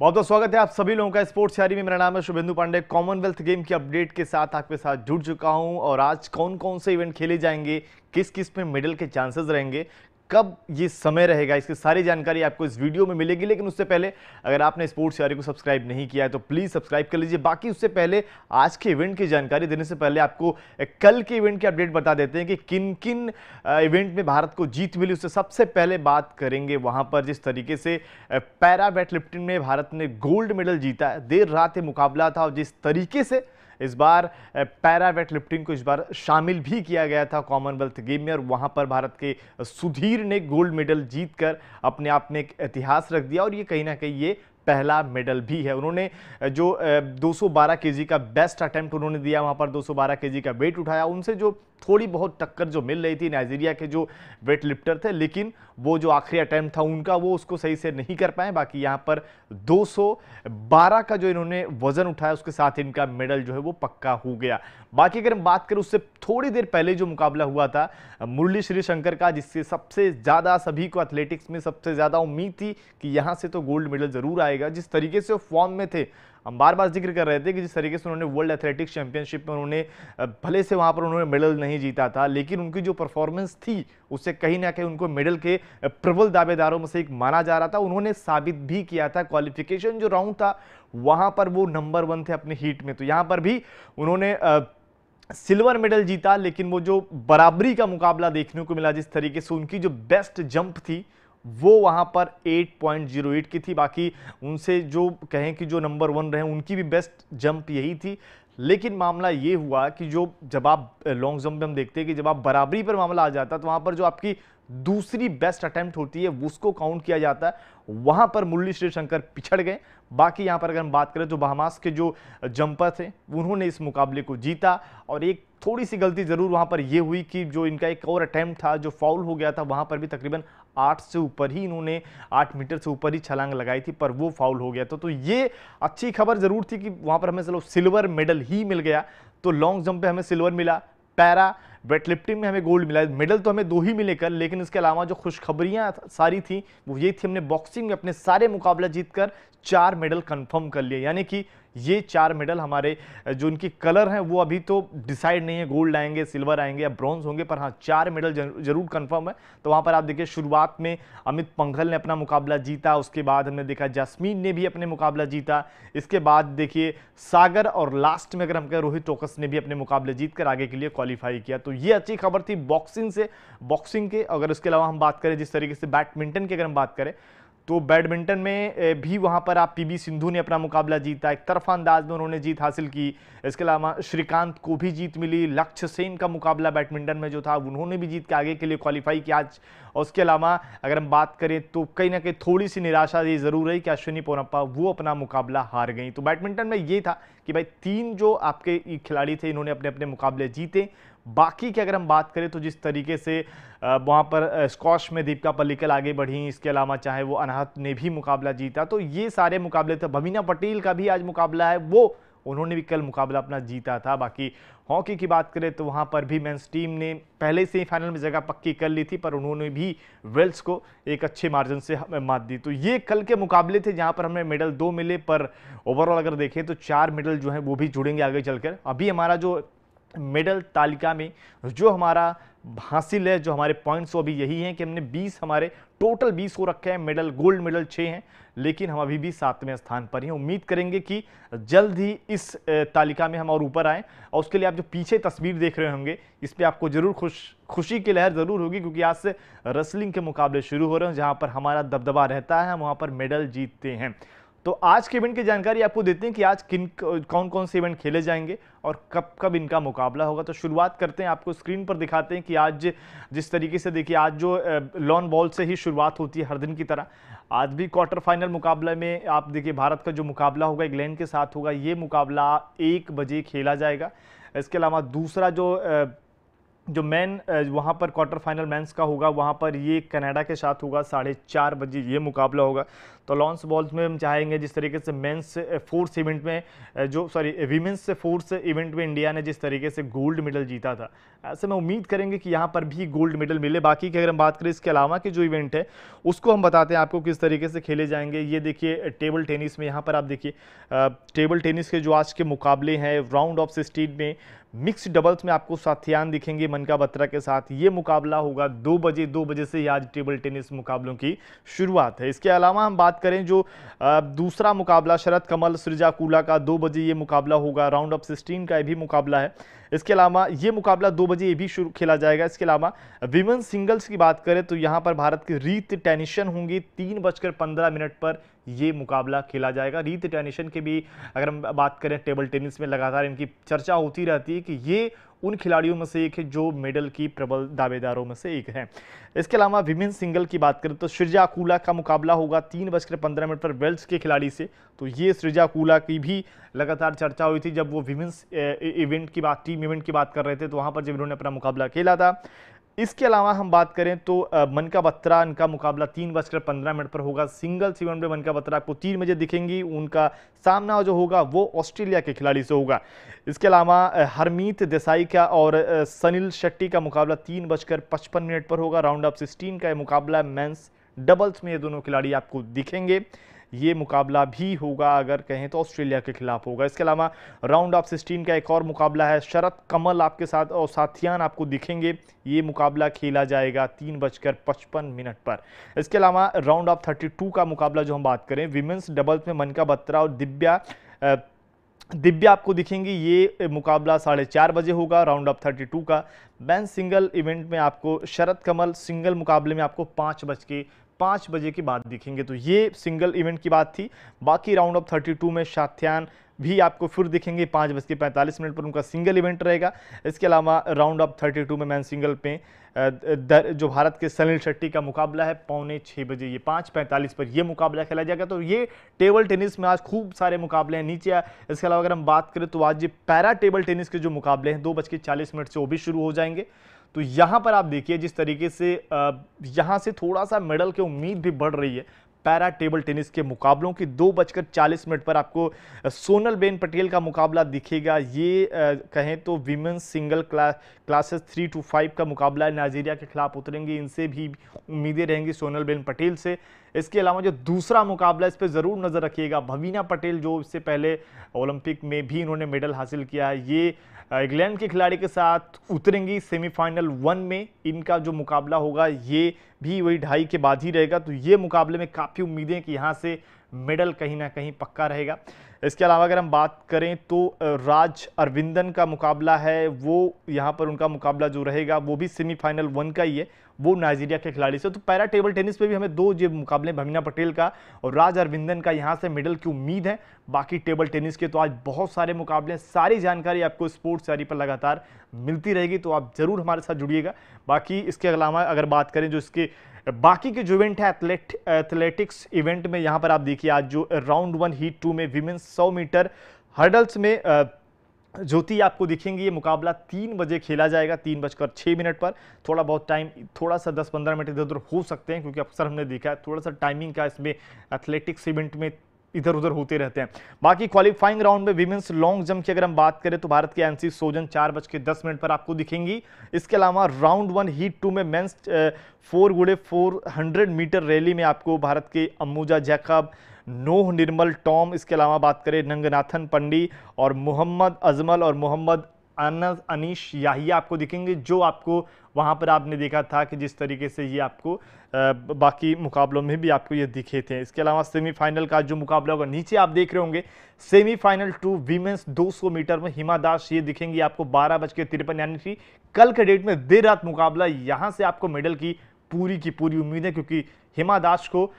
बहुत बहुत स्वागत है आप सभी लोगों का स्पोर्ट्स शायरी में मेरा नाम है शुभेंदु पांडे कॉमनवेल्थ गेम की अपडेट के साथ आपके साथ जुड़ चुका हूं और आज कौन कौन से इवेंट खेले जाएंगे किस किस में मेडल के चांसेस रहेंगे कब ये समय रहेगा इसकी सारी जानकारी आपको इस वीडियो में मिलेगी लेकिन उससे पहले अगर आपने स्पोर्ट्स यारी को सब्सक्राइब नहीं किया है तो प्लीज़ सब्सक्राइब कर लीजिए बाकी उससे पहले आज के इवेंट की जानकारी देने से पहले आपको कल के इवेंट की अपडेट बता देते हैं कि किन किन इवेंट में भारत को जीत मिली उससे सबसे पहले बात करेंगे वहाँ पर जिस तरीके से पैरा बैटलिफ्टिंग में भारत ने गोल्ड मेडल जीता है देर रात ये मुकाबला था और जिस तरीके से इस बार पैरा वेट लिफ्टिंग को इस बार शामिल भी किया गया था कॉमनवेल्थ गेम में और वहाँ पर भारत के सुधीर ने गोल्ड मेडल जीतकर अपने आप में एक इतिहास रख दिया और ये कहीं ना कहीं ये पहला मेडल भी है उन्होंने जो 212 केजी का बेस्ट अटेम्प्ट उन्होंने दिया वहाँ पर 212 केजी का वेट उठाया उनसे जो थोड़ी बहुत टक्कर जो मिल रही थी नाइजीरिया के जो वेट लिफ्टर थे लेकिन वो जो आखिरी अटैम्प्ट था उनका वो उसको सही से नहीं कर पाए बाकी यहाँ पर 212 का जो इन्होंने वजन उठाया उसके साथ इनका मेडल जो है वो पक्का हो गया बाकी अगर हम बात करें उससे थोड़ी देर पहले जो मुकाबला हुआ था मुरली श्री शंकर का जिससे सबसे ज़्यादा सभी को एथलेटिक्स में सबसे ज़्यादा उम्मीद थी कि यहाँ से तो गोल्ड मेडल ज़रूर आएगा जिस तरीके से वो फॉर्म में थे हम बार बार जिक्र कर रहे थे कि जिस तरीके से उन्होंने वर्ल्ड एथलेटिक्स चैंपियनशिप में उन्होंने भले से वहाँ पर उन्होंने मेडल नहीं जीता था लेकिन उनकी जो परफॉर्मेंस थी उससे कहीं ना कहीं उनको मेडल के प्रबल दावेदारों में से एक माना जा रहा था उन्होंने साबित भी किया था क्वालिफिकेशन जो राउंड था वहाँ पर वो नंबर वन थे अपने हीट में तो यहाँ पर भी उन्होंने सिल्वर मेडल जीता लेकिन वो जो बराबरी का मुकाबला देखने को मिला जिस तरीके से उनकी जो बेस्ट जंप थी वो वहां पर 8.08 की थी बाकी उनसे जो कहें कि जो नंबर वन रहे उनकी भी बेस्ट जंप यही थी लेकिन मामला ये हुआ कि जो जब आप लॉन्ग जंप में हम देखते हैं कि जब आप बराबरी पर मामला आ जाता है तो वहां पर जो आपकी दूसरी बेस्ट अटैम्प्ट होती है उसको काउंट किया जाता है वहां पर मुरली श्रीशंकर पिछड़ गए बाकी यहाँ पर अगर हम बात करें तो बहमास के जो जंपर थे उन्होंने इस मुकाबले को जीता और एक थोड़ी सी गलती ज़रूर वहाँ पर यह हुई कि जो इनका एक और अटैम्प्ट था जो फाउल हो गया था वहां पर भी तकरीबन आठ से ऊपर ही इन्होंने आठ मीटर से ऊपर ही छलांग लगाई थी पर वो फाउल हो गया था तो ये अच्छी खबर ज़रूर थी कि वहाँ पर हमें चलो सिल्वर मेडल ही मिल गया तो लॉन्ग जंप पे हमें सिल्वर मिला पैरा वेटलिफ्टिंग में हमें गोल्ड मिला मेडल तो हमें दो ही मिले कर लेकिन इसके अलावा जो खुशखबरियाँ सारी थी वो ये थी हमने बॉक्सिंग में अपने सारे मुकाबला जीतकर चार मेडल कंफर्म कर लिए यानी कि ये चार मेडल हमारे जो उनकी कलर हैं वो अभी तो डिसाइड नहीं है गोल्ड आएंगे सिल्वर आएंगे या ब्रॉन्ज होंगे पर हाँ चार मेडल जरूर कन्फर्म है तो वहाँ पर आप देखिए शुरुआत में अमित पंघल ने अपना मुकाबला जीता उसके बाद हमने देखा जासमीन ने भी अपने मुकाबला जीता इसके बाद देखिए सागर और लास्ट में अगर हम कहें रोहित टोकस ने भी अपने मुकाबले जीतकर आगे के लिए क्वालिफाई किया तो ये अच्छी खबर थी बॉक्सिंग से बॉक्सिंग के अगर उसके अलावा हम बात करें जिस तरीके से बैडमिंटन की अगर हम बात करें तो बैडमिंटन में भी वहाँ पर आप पीबी सिंधु ने अपना मुकाबला जीता एक तरफा अंदाज में उन्होंने जीत हासिल की इसके अलावा श्रीकांत को भी जीत मिली लक्ष्य सेन का मुकाबला बैडमिंटन में जो था उन्होंने भी जीत के आगे के लिए क्वालिफाई किया आज और उसके अलावा अगर हम बात करें तो कहीं ना कहीं थोड़ी सी निराशा ये ज़रूर रही कि अश्विनी पोनप्पा वो अपना मुकाबला हार गई तो बैडमिंटन में ये था कि भाई तीन जो आपके खिलाड़ी थे इन्होंने अपने अपने मुकाबले जीते बाकी की अगर हम बात करें तो जिस तरीके से वहाँ पर स्कॉश में दीपिका पल्लिकल आगे बढ़ी इसके अलावा चाहे वो अनहत ने भी मुकाबला जीता तो ये सारे मुकाबले थे भमीना पटेल का भी आज मुकाबला है वो उन्होंने भी कल मुकाबला अपना जीता था बाकी हॉकी की बात करें तो वहाँ पर भी मेंस टीम ने पहले से ही फाइनल में जगह पक्की कर ली थी पर उन्होंने भी वेल्स को एक अच्छे मार्जिन से मात दी तो ये कल के मुकाबले थे जहाँ पर हमें मेडल दो मिले पर ओवरऑल अगर देखें तो चार मेडल जो हैं वो भी जुड़ेंगे आगे चलकर अभी हमारा जो मेडल तालिका में जो हमारा हासिल है जो हमारे पॉइंट्स वो अभी यही हैं कि हमने 20 हमारे टोटल 20 को रखे हैं मेडल गोल्ड मेडल छः हैं लेकिन हम अभी भी सातवें स्थान पर ही उम्मीद करेंगे कि जल्द ही इस तालिका में हम और ऊपर आएँ और उसके लिए आप जो पीछे तस्वीर देख रहे होंगे इस पर आपको ज़रूर खुश खुशी की लहर ज़रूर होगी क्योंकि आज से रसलिंग के मुकाबले शुरू हो रहे हैं जहाँ पर हमारा दबदबा रहता है हम वहाँ पर मेडल जीतते हैं तो आज के इवेंट की जानकारी आपको देते हैं कि आज किन कौन कौन से इवेंट खेले जाएंगे और कब कब इनका मुकाबला होगा तो शुरुआत करते हैं आपको स्क्रीन पर दिखाते हैं कि आज जिस तरीके से देखिए आज जो लॉन बॉल से ही शुरुआत होती है हर दिन की तरह आज भी क्वार्टर फाइनल मुकाबले में आप देखिए भारत का जो मुकाबला होगा इंग्लैंड के साथ होगा ये मुकाबला एक बजे खेला जाएगा इसके अलावा दूसरा जो जो मैन वहाँ पर क्वार्टर फाइनल मैंस का होगा वहाँ पर ये कनाडा के साथ होगा साढ़े चार बजे ये मुकाबला होगा तो लॉन्स बॉल्स में हम चाहेंगे जिस तरीके से मेंस फोर्स इवेंट में जो सॉरी वीमेंस फोर्स इवेंट में इंडिया ने जिस तरीके से गोल्ड मेडल जीता था ऐसे में उम्मीद करेंगे कि यहाँ पर भी गोल्ड मेडल मिले बाकी की अगर हम बात करें इसके अलावा के जो इवेंट है उसको हम बताते हैं आपको किस तरीके से खेले जाएंगे ये देखिए टेबल टेनिस में यहाँ पर आप देखिए टेबल टेनिस के जो आज के मुकाबले हैं राउंड ऑफ सिक्सटीन में मिक्स डबल्स में आपको साथियान दिखेंगे मनका बत्रा के साथ ये मुकाबला होगा दो बजे दो बजे से ही आज टेबल टेनिस मुकाबलों की शुरुआत है इसके अलावा हम बात करें जो दूसरा मुकाबला शरद कमल सृजाकूला का दो बजे ये मुकाबला होगा राउंड ऑफ सिक्सटीन का भी मुकाबला है इसके अलावा ये मुकाबला दो बजे ये भी शुरू खेला जाएगा इसके अलावा विमेन सिंगल्स की बात करें तो यहाँ पर भारत की रीत टेनिशन होंगी तीन बजकर पंद्रह मिनट पर ये मुकाबला खेला जाएगा रीत टेनिशन के भी अगर हम बात करें टेबल टेनिस में लगातार इनकी चर्चा होती रहती है कि ये उन खिलाड़ियों में से एक है जो मेडल की प्रबल दावेदारों में से एक है इसके अलावा विमेन सिंगल की बात करें तो सृजा कूला का मुकाबला होगा तीन बजकर पंद्रह मिनट पर वेल्स के खिलाड़ी से तो ये सृजा कूला की भी लगातार चर्चा हुई थी जब वो विमेंस इवेंट की बात टी टीम इवेंट की बात कर रहे थे तो वहाँ पर जब इन्होंने अपना मुकाबला खेला था इसके अलावा हम बात करें तो मनका बत्रा इनका मुकाबला तीन बजकर पंद्रह मिनट पर होगा सिंगल सीवन में मनका बत्रा आपको तीन बजे दिखेंगी उनका सामना जो होगा वो ऑस्ट्रेलिया के खिलाड़ी से होगा इसके अलावा हरमीत देसाई का और सनील शेट्टी का मुकाबला तीन बजकर पचपन मिनट पर होगा राउंड ऑफ सिक्सटीन का यह मुकाबला मैंस डबल्स में ये दोनों खिलाड़ी आपको दिखेंगे ये मुकाबला भी होगा अगर कहें तो ऑस्ट्रेलिया के खिलाफ होगा इसके अलावा राउंड ऑफ सिक्सटीन का एक और मुकाबला है शरद कमल आपके साथ और साथियान आपको दिखेंगे ये मुकाबला खेला जाएगा तीन बजकर पचपन मिनट पर इसके अलावा राउंड ऑफ थर्टी टू का मुकाबला जो हम बात करें विमेंस डबल्स में मनका बत्रा और दिव्या दिव्या आपको दिखेंगी ये मुकाबला साढ़े चार बजे होगा राउंड ऑफ थर्टी टू का मैन सिंगल इवेंट में आपको शरद कमल सिंगल मुकाबले में आपको पाँच बज के पाँच बजे के बाद दिखेंगे तो ये सिंगल इवेंट की बात थी बाकी राउंड ऑफ थर्टी टू में सात्यान भी आपको फिर दिखेंगे पाँच बज के पैंतालीस मिनट पर उनका सिंगल इवेंट रहेगा इसके अलावा राउंड ऑफ थर्टी टू में मैन सिंगल पे जो भारत के सनील शेट्टी का मुकाबला है पौने छः बजे ये पाँच पैंतालीस पर ये मुकाबला खेला जाएगा तो ये टेबल टेनिस में आज खूब सारे मुकाबले हैं नीचे है। इसके अलावा अगर हम बात करें तो आज ये पैरा टेबल टेनिस के जो मुकाबले हैं दो बज के चालीस मिनट से वो भी शुरू हो जाएंगे तो यहां पर आप देखिए जिस तरीके से यहां से थोड़ा सा मेडल की उम्मीद भी बढ़ रही है पैरा टेबल टेनिस के मुकाबलों की दो बजकर चालीस मिनट पर आपको सोनल बेन पटेल का मुकाबला दिखेगा ये आ, कहें तो वीमेंस सिंगल क्ला, क्लासेस थ्री टू फाइव का मुकाबला नाइजीरिया के खिलाफ उतरेंगे इनसे भी उम्मीदें रहेंगी सोनल बेन पटेल से इसके अलावा जो दूसरा मुकाबला इस पर ज़रूर नज़र रखिएगा भवीना पटेल जो इससे पहले ओलंपिक में भी इन्होंने मेडल हासिल किया है ये इंग्लैंड के खिलाड़ी के साथ उतरेंगी सेमीफाइनल वन में इनका जो मुकाबला होगा ये भी वही ढाई के बाद ही रहेगा तो ये मुकाबले में काफ़ी उम्मीदें कि यहाँ से मेडल कहीं ना कहीं पक्का रहेगा इसके अलावा अगर हम बात करें तो राज अरविंदन का मुकाबला है वो यहाँ पर उनका मुकाबला जो रहेगा वो भी सेमीफाइनल वन का ही है वो नाइजीरिया के खिलाड़ी से तो पैरा टेबल टेनिस पे भी हमें दो जो मुकाबले भमीना पटेल का और राज अरविंदन का यहाँ से मेडल की उम्मीद है बाकी टेबल टेनिस के तो आज बहुत सारे मुकाबले सारी जानकारी आपको स्पोर्ट्स सारी पर लगातार मिलती रहेगी तो आप ज़रूर हमारे साथ जुड़िएगा बाकी इसके अलावा अगर बात करें जो इसके बाकी के जो इवेंट है एथलेट एथलेटिक्स इवेंट में यहां पर आप देखिए आज जो राउंड वन हीट टू में विमेन्स सौ मीटर हर्डल्स में ज्योति आपको दिखेंगी ये मुकाबला तीन बजे खेला जाएगा तीन बजकर छः मिनट पर थोड़ा बहुत टाइम थोड़ा सा दस पंद्रह मिनट इधर उधर हो सकते हैं क्योंकि अक्सर हमने देखा है थोड़ा सा टाइमिंग का इसमें एथलेटिक्स इवेंट में इधर उधर होते रहते हैं बाकी क्वालिफाइंग राउंड में विमेंस लॉन्ग जंप की अगर हम बात करें तो भारत की एनसी सोजन चार बज के दस मिनट पर आपको दिखेंगी इसके अलावा राउंड वन हीट टू में मेंस फोर गुड़े फोर हंड्रेड मीटर रैली में आपको भारत के अम्बूजा जैकब नोह निर्मल टॉम इसके अलावा बात करें नंगनाथन पंडी और मोहम्मद अजमल और मोहम्मद अनस अनिश याहिया आपको दिखेंगे जो आपको वहाँ पर आपने देखा था कि जिस तरीके से ये आपको बाकी मुकाबलों में भी आपको ये दिखे थे इसके अलावा सेमीफाइनल का जो मुकाबला होगा नीचे आप देख रहे होंगे सेमीफाइनल टू वीमेंस 200 मीटर में हिमा दास ये दिखेंगी आपको बारह बज के तिरपन यानी कि कल के डेट में देर रात मुकाबला यहाँ से आपको मेडल की पूरी की पूरी उम्मीद है क्योंकि हिमा दास को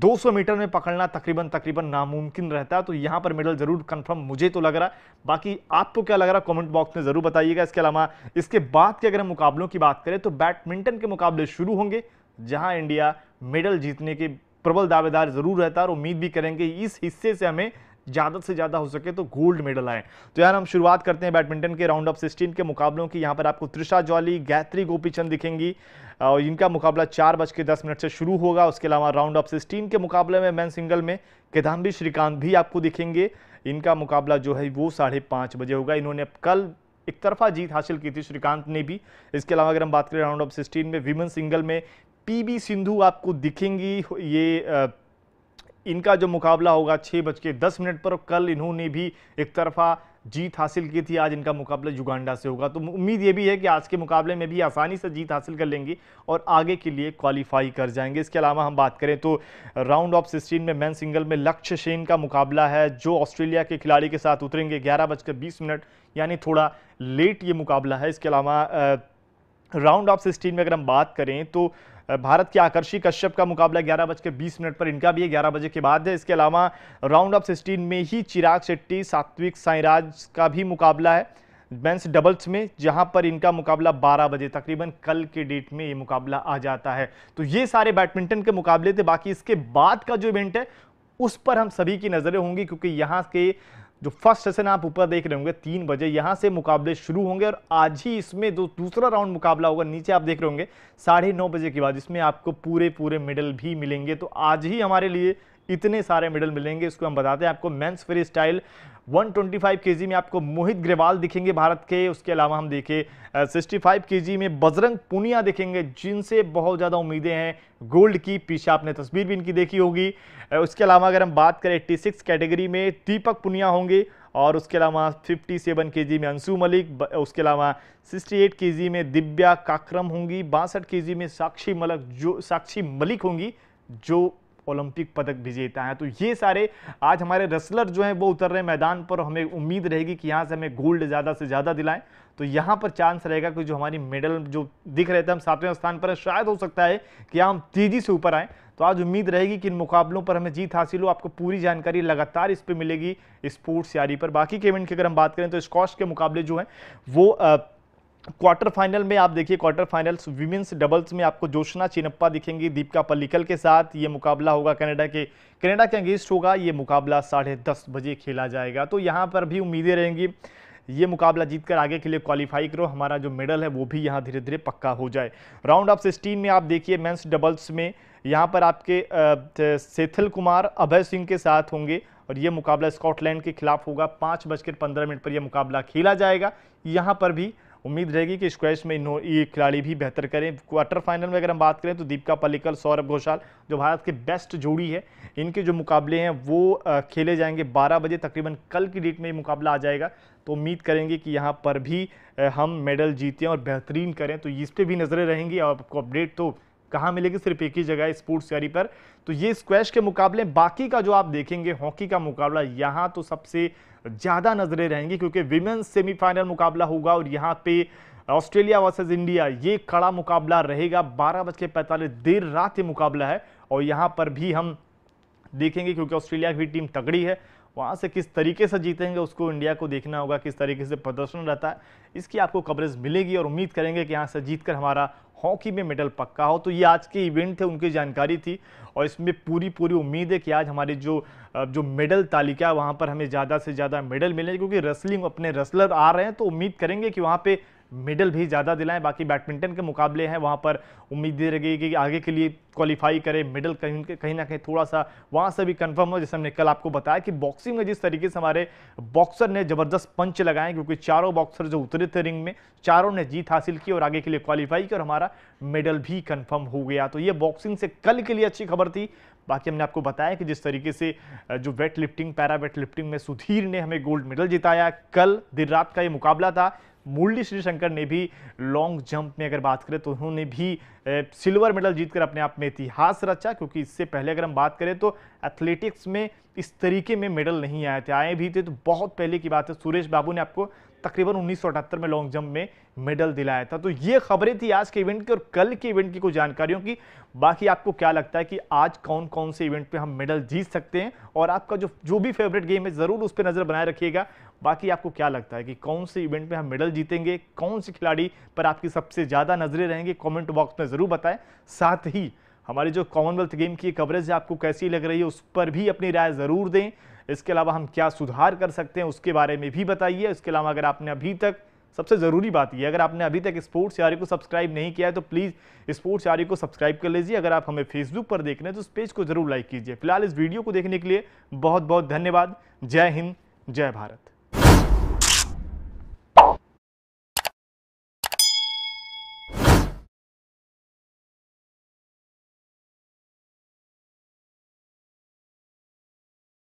200 मीटर में पकड़ना तकरीबन तकरीबन नामुमकिन रहता है तो यहाँ पर मेडल ज़रूर कंफर्म मुझे तो लग रहा है बाकी आपको क्या लग रहा है कमेंट बॉक्स में ज़रूर बताइएगा इसके अलावा इसके बाद के अगर हम मुकाबलों की बात करें तो बैडमिंटन के मुकाबले शुरू होंगे जहाँ इंडिया मेडल जीतने के प्रबल दावेदार ज़रूर रहता है और उम्मीद भी करेंगे इस हिस्से से हमें ज़्यादा से ज़्यादा हो सके तो गोल्ड मेडल आए तो यार हम शुरुआत करते हैं बैडमिंटन के राउंड ऑफ सिक्सटीन के मुकाबलों की यहाँ पर आपको त्रिषा ज्वाली गैत्री गोपीचंद दिखेंगी और इनका मुकाबला चार बज के दस मिनट से शुरू होगा उसके अलावा राउंड ऑफ सिक्सटीन के मुकाबले में मैन सिंगल में किदाम्बी श्रीकांत भी आपको दिखेंगे इनका मुकाबला जो है वो साढ़े पाँच बजे होगा इन्होंने कल एक तरफा जीत हासिल की थी श्रीकांत ने भी इसके अलावा अगर हम बात करें राउंड ऑफ सिक्सटीन में वीमेन सिंगल में पी सिंधु आपको दिखेंगी ये इनका जो मुकाबला होगा छः बज के दस मिनट पर कल इन्होंने भी एक तरफा जीत हासिल की थी आज इनका मुकाबला युगांडा से होगा तो उम्मीद ये भी है कि आज के मुकाबले में भी आसानी से जीत हासिल कर लेंगी और आगे के लिए क्वालिफाई कर जाएंगे इसके अलावा हम बात करें तो राउंड ऑफ सिक्सटीन में मैन सिंगल में लक्ष्य सेन का मुकाबला है जो ऑस्ट्रेलिया के खिलाड़ी के साथ उतरेंगे ग्यारह बजकर बीस मिनट यानी थोड़ा लेट ये मुकाबला है इसके अलावा राउंड ऑफ सिक्सटीन में अगर हम बात करें तो भारत की आकर्षी कश्यप का मुकाबला ग्यारह बज के बीस मिनट पर इनका भी है ग्यारह बजे के बाद है इसके अलावा राउंड ऑफ सिक्सटीन में ही चिराग शेट्टी सात्विक साईराज का भी मुकाबला है मेंस डबल्स में जहां पर इनका मुकाबला 12 बजे तकरीबन कल के डेट में ये मुकाबला आ जाता है तो ये सारे बैडमिंटन के मुकाबले थे बाकी इसके बाद का जो इवेंट है उस पर हम सभी की नज़रें होंगी क्योंकि यहां के जो फर्स्ट सेशन आप ऊपर देख रहे होंगे तीन बजे यहाँ से मुकाबले शुरू होंगे और आज ही इसमें जो दूसरा राउंड मुकाबला होगा नीचे आप देख रहे होंगे साढ़े नौ बजे के बाद इसमें आपको पूरे पूरे मेडल भी मिलेंगे तो आज ही हमारे लिए इतने सारे मेडल मिलेंगे इसको हम बताते हैं आपको मेंस फ्री स्टाइल 125 केजी में आपको मोहित ग्रेवाल दिखेंगे भारत के उसके अलावा हम देखें 65 केजी में बजरंग पुनिया दिखेंगे जिनसे बहुत ज़्यादा उम्मीदें हैं गोल्ड की पीछे आपने तस्वीर भी इनकी देखी होगी उसके अलावा अगर हम बात करें एट्टी कैटेगरी में दीपक पुनिया होंगे और उसके अलावा 57 सेवन में अंशु मलिक उसके अलावा 68 एट में दिव्या काक्रम होंगी बासठ के में साक्षी मलक जो साक्षी मलिक होंगी जो ओलंपिक पदक विजेता है तो ये सारे आज हमारे रेसलर जो हैं वो उतर रहे मैदान पर हमें उम्मीद रहेगी कि यहाँ से हमें गोल्ड ज़्यादा से ज़्यादा दिलाएं तो यहाँ पर चांस रहेगा कि जो हमारी मेडल जो दिख रहे थे हम सातवें स्थान पर शायद हो सकता है कि हम तेज़ी से ऊपर आएँ तो आज उम्मीद रहेगी कि इन मुकाबलों पर हमें जीत हासिल हो आपको पूरी जानकारी लगातार इस पर मिलेगी स्पोर्ट्स यारी पर बाकी के इवेंट की अगर हम बात करें तो स्कॉश के मुकाबले जो हैं वो आ, क्वार्टर फाइनल में आप देखिए क्वार्टर फाइनल्स वीमेंस डबल्स में आपको जोशना चिनप्पा दिखेंगी दीपिका पल्लिकल के साथ ये मुकाबला होगा कनाडा के कनाडा के अगेंस्ट होगा ये मुकाबला साढ़े दस बजे खेला जाएगा तो यहाँ पर भी उम्मीदें रहेंगी ये मुकाबला जीतकर आगे के लिए क्वालिफाई करो हमारा जो मेडल है वो भी यहाँ धीरे धीरे पक्का हो जाए राउंड ऑफ सिक्सटीन में आप देखिए मेन्स डबल्स में यहाँ पर आपके सेथिल कुमार अभय सिंह के साथ होंगे और ये मुकाबला स्कॉटलैंड के खिलाफ होगा पाँच बजकर पंद्रह मिनट पर यह मुकाबला खेला जाएगा यहाँ पर भी उम्मीद रहेगी कि स्क्वैश में इन्हों ये खिलाड़ी भी बेहतर करें क्वार्टर फाइनल में अगर हम बात करें तो दीपिका पल्लिकल सौरभ घोषाल जो भारत के बेस्ट जोड़ी है इनके जो मुकाबले हैं वो खेले जाएंगे बारह बजे तकरीबन कल की डेट में ये मुकाबला आ जाएगा तो उम्मीद करेंगे कि यहाँ पर भी हम मेडल जीतें और बेहतरीन करें तो इस पर भी नज़रें रहेंगी और आपको अपडेट तो कहाँ मिलेगी सिर्फ एक ही जगह स्पोर्ट्स यारी पर तो ये स्क्वैश के मुकाबले बाकी का जो आप देखेंगे हॉकी का मुकाबला यहाँ तो सबसे ज़्यादा नजरें रहेंगी क्योंकि विमेन्स सेमीफाइनल मुकाबला होगा और यहाँ पे ऑस्ट्रेलिया वर्सेस इंडिया ये कड़ा मुकाबला रहेगा बारह बज के पैंतालीस देर रात ये मुकाबला है और यहाँ पर भी हम देखेंगे क्योंकि ऑस्ट्रेलिया की टीम तगड़ी है वहाँ से किस तरीके से जीतेंगे उसको इंडिया को देखना होगा किस तरीके से प्रदर्शन रहता है इसकी आपको कवरेज मिलेगी और उम्मीद करेंगे कि यहाँ से जीत कर हमारा हॉकी में मेडल पक्का हो तो ये आज के इवेंट थे उनकी जानकारी थी और इसमें पूरी पूरी उम्मीद है कि आज हमारी जो जो मेडल तालिका है वहाँ पर हमें ज़्यादा से ज़्यादा मेडल मिले क्योंकि रेसलिंग अपने रेसलर आ रहे हैं तो उम्मीद करेंगे कि वहाँ पर मेडल भी ज़्यादा दिलाएं बाकी बैडमिंटन के मुकाबले हैं वहाँ पर उम्मीद दी रहेगी कि आगे के लिए क्वालिफाई करें मेडल कहीं कहीं ना कहीं थोड़ा सा वहाँ से भी कंफर्म हो जैसे हमने कल आपको बताया कि बॉक्सिंग में जिस तरीके से हमारे बॉक्सर ने ज़बरदस्त पंच लगाए क्योंकि चारों बॉक्सर जो उतरे थे रिंग में चारों ने जीत हासिल की और आगे के लिए क्वालिफाई की और हमारा मेडल भी कन्फर्म हो गया तो ये बॉक्सिंग से कल के लिए अच्छी खबर थी बाकी हमने आपको बताया कि जिस तरीके से जो weightlifting para weightlifting में सुधीर ने हमें गोल्ड मेडल जिताया कल दिन रात का ये मुकाबला था मुरली श्रीशंकर ने भी लॉन्ग जंप में अगर बात करें तो उन्होंने भी सिल्वर मेडल जीतकर अपने आप में इतिहास रचा क्योंकि इससे पहले अगर हम बात करें तो एथलेटिक्स में इस तरीके में मेडल नहीं आए थे आए भी थे तो बहुत पहले की बात है सुरेश बाबू ने आपको तकरीबन उन्नीस में लॉन्ग जंप में मेडल दिलाया था तो ये खबरें थी आज के इवेंट की और कल के इवेंट की कुछ जानकारियों की बाकी आपको क्या लगता है कि आज कौन कौन से इवेंट पे हम मेडल जीत सकते हैं और आपका जो जो भी फेवरेट गेम है ज़रूर उस पर नज़र बनाए रखिएगा बाकी आपको क्या लगता है कि कौन से इवेंट में हम मेडल जीतेंगे कौन से खिलाड़ी पर आपकी सबसे ज़्यादा नजरें रहेंगी कमेंट बॉक्स में ज़रूर बताएं साथ ही हमारी जो कॉमनवेल्थ गेम की कवरेज है आपको कैसी लग रही है उस पर भी अपनी राय ज़रूर दें इसके अलावा हम क्या सुधार कर सकते हैं उसके बारे में भी बताइए इसके अलावा अगर आपने अभी तक सबसे ज़रूरी बात यह अगर आपने अभी तक स्पोर्ट्स यारी को सब्सक्राइब नहीं किया है तो प्लीज़ स्पोर्ट्स यारी को सब्सक्राइब कर लीजिए अगर आप हमें फेसबुक पर देख रहे हैं तो उस पेज को जरूर लाइक कीजिए फिलहाल इस वीडियो को देखने के लिए बहुत बहुत धन्यवाद जय हिंद जय भारत